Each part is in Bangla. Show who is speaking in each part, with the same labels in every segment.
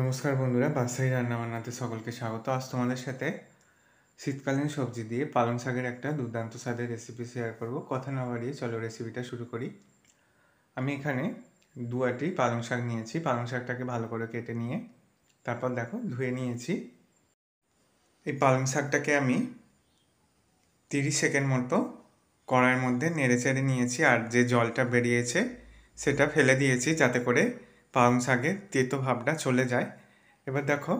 Speaker 1: নমস্কার বন্ধুরা বাসাই রান্নাবান্নাতে সকলকে স্বাগত আজ তোমাদের সাথে শীতকালীন সবজি দিয়ে পালং শাকের একটা দুর্দান্ত স্বাদের রেসিপি শেয়ার করব কথা না বাড়িয়ে চলো রেসিপিটা শুরু করি আমি এখানে দুয়াটি পালং শাক নিয়েছি পালং শাকটাকে ভালো করে কেটে নিয়ে তারপর দেখো ধুয়ে নিয়েছি এই পালং শাকটাকে আমি তিরিশ সেকেন্ড মতো কড়াইয়ের মধ্যে নেড়ে চেড়ে নিয়েছি আর যে জলটা বেরিয়েছে সেটা ফেলে দিয়েছি যাতে করে পালং শাকের তেতো ভাবটা চলে যায় এবার দেখো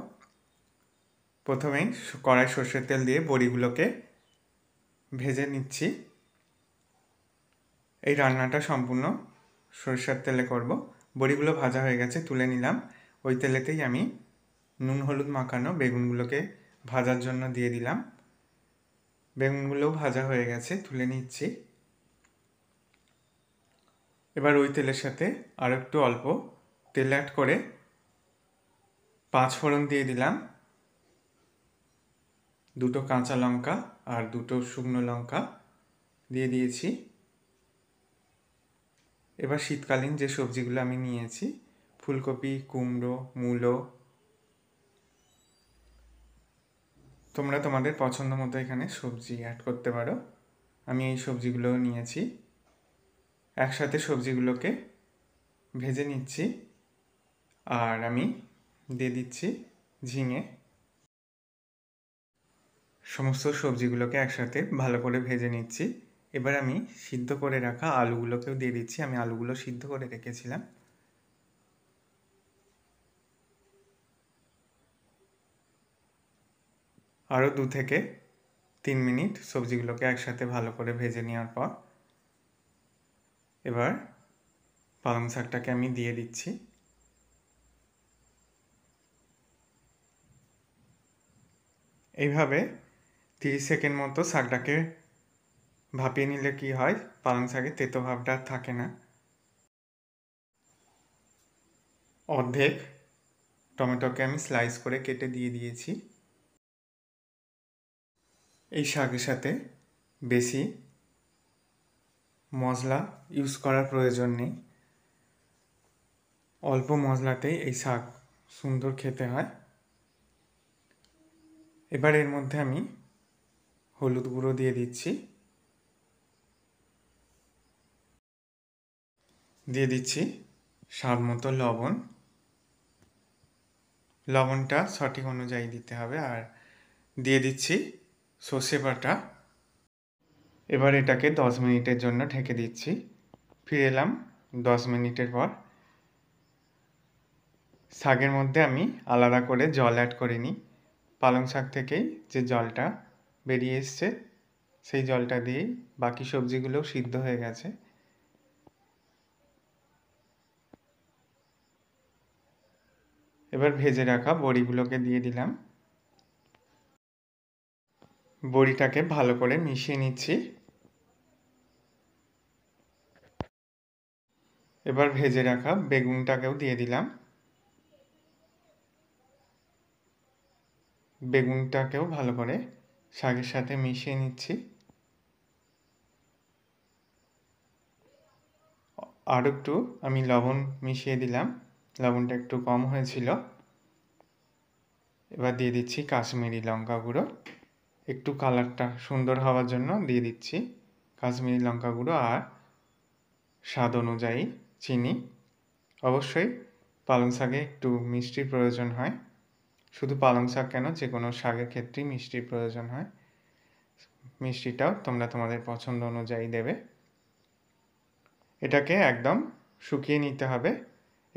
Speaker 1: প্রথমেই কড়াই সর্ষের তেল দিয়ে বড়িগুলোকে ভেজে নিচ্ছি এই রান্নাটা সম্পূর্ণ সর্ষের তেলে করব বড়িগুলো ভাজা হয়ে গেছে তুলে নিলাম ওই তেলেতেই আমি নুন হলুদ মাখানো বেগুনগুলোকে ভাজার জন্য দিয়ে দিলাম বেগুনগুলোও ভাজা হয়ে গেছে তুলে নিচ্ছি এবার ওই তেলের সাথে আরেকটু অল্প তেল অ্যাড করে পাঁচ ফোড়ন দিয়ে দিলাম দুটো কাঁচা লঙ্কা আর দুটো শুকনো লঙ্কা দিয়ে দিয়েছি এবার শীতকালীন যে সবজিগুলো আমি নিয়েছি ফুলকপি কুমড়ো মূলো তোমরা তোমাদের পছন্দ মতো এখানে সবজি অ্যাড করতে পারো আমি এই সবজিগুলোও নিয়েছি একসাথে সবজিগুলোকে ভেজে নিচ্ছি আর আমি দিয়ে দিচ্ছি ঝিঙে সমস্ত সবজিগুলোকে একসাথে ভালো করে ভেজে নিচ্ছি এবার আমি সিদ্ধ করে রাখা আলুগুলোকেও দিয়ে দিচ্ছি আমি আলুগুলো সিদ্ধ করে রেখেছিলাম আরও দু থেকে তিন মিনিট সবজিগুলোকে একসাথে ভালো করে ভেজে নেওয়ার পর এবার পালং শাকটাকে আমি দিয়ে দিচ্ছি এইভাবে তিরিশ সেকেন্ড মতো শাকটাকে ভাপিয়ে নিলে কি হয় পালং শাকের তেতো ভাবটা থাকে না অর্ধেক টমেটোকে আমি স্লাইস করে কেটে দিয়ে দিয়েছি এই শাকের সাথে বেশি মশলা ইউজ করার প্রয়োজন নেই অল্প মশলাতেই এই শাক সুন্দর খেতে হয় এবার এর মধ্যে আমি হলুদ গুঁড়ো দিয়ে দিচ্ছি দিয়ে দিচ্ছি স্বাদ মতো লবণ লবণটা সঠিক অনুযায়ী দিতে হবে আর দিয়ে দিচ্ছি সর্ষে বাটা এবার এটাকে দশ মিনিটের জন্য ঢেকে দিচ্ছি ফিরে এলাম দশ মিনিটের পর শাকের মধ্যে আমি আলাদা করে জল অ্যাড করে নিই পালং শাক থেকেই যে জলটা বেরিয়ে এসছে সেই জলটা দিয়েই বাকি সবজিগুলোও সিদ্ধ হয়ে গেছে এবার ভেজে রাখা বড়িগুলোকে দিয়ে দিলাম বড়িটাকে ভালো করে মিশিয়ে নিচ্ছি এবার ভেজে রাখা বেগুনটাকেও দিয়ে দিলাম বেগুনটাকেও ভালো করে শাকের সাথে মিশিয়ে নিচ্ছি আর একটু আমি লবণ মিশিয়ে দিলাম লবণটা একটু কম হয়েছিল এবার দিয়ে দিচ্ছি কাশ্মীরি লঙ্কা গুঁড়ো একটু কালারটা সুন্দর হওয়ার জন্য দিয়ে দিচ্ছি কাশ্মীরি লঙ্কা গুঁড়ো আর স্বাদ অনুযায়ী চিনি অবশ্যই পালং শাকে একটু মিষ্টির প্রয়োজন হয় শুধু পালং শাক কেন যে কোনো শাকের ক্ষেত্রেই মিষ্টির প্রয়োজন হয় মিষ্টিটাও তোমরা তোমাদের পছন্দ অনুযায়ী দেবে এটাকে একদম শুকিয়ে নিতে হবে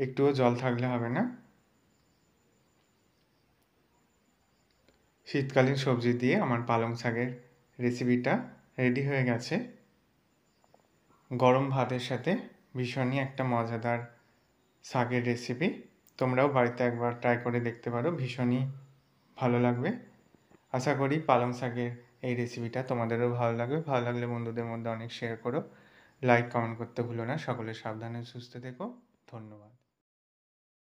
Speaker 1: একটুও জল থাকলে হবে না শীতকালীন সবজি দিয়ে আমার পালং শাকের রেসিপিটা রেডি হয়ে গেছে গরম ভাতের সাথে ভীষণই একটা মজাদার শাকের রেসিপি তোমরাও বাড়িতে একবার ট্রাই করে দেখতে পারো ভীষণই ভালো লাগবে আশা করি পালং শাকের এই রেসিপিটা তোমাদেরও ভালো লাগবে ভালো লাগলে বন্ধুদের মধ্যে অনেক শেয়ার করো লাইক কমেন্ট করতে ভুলো না সকলে সাবধানে সুস্থ থেকো ধন্যবাদ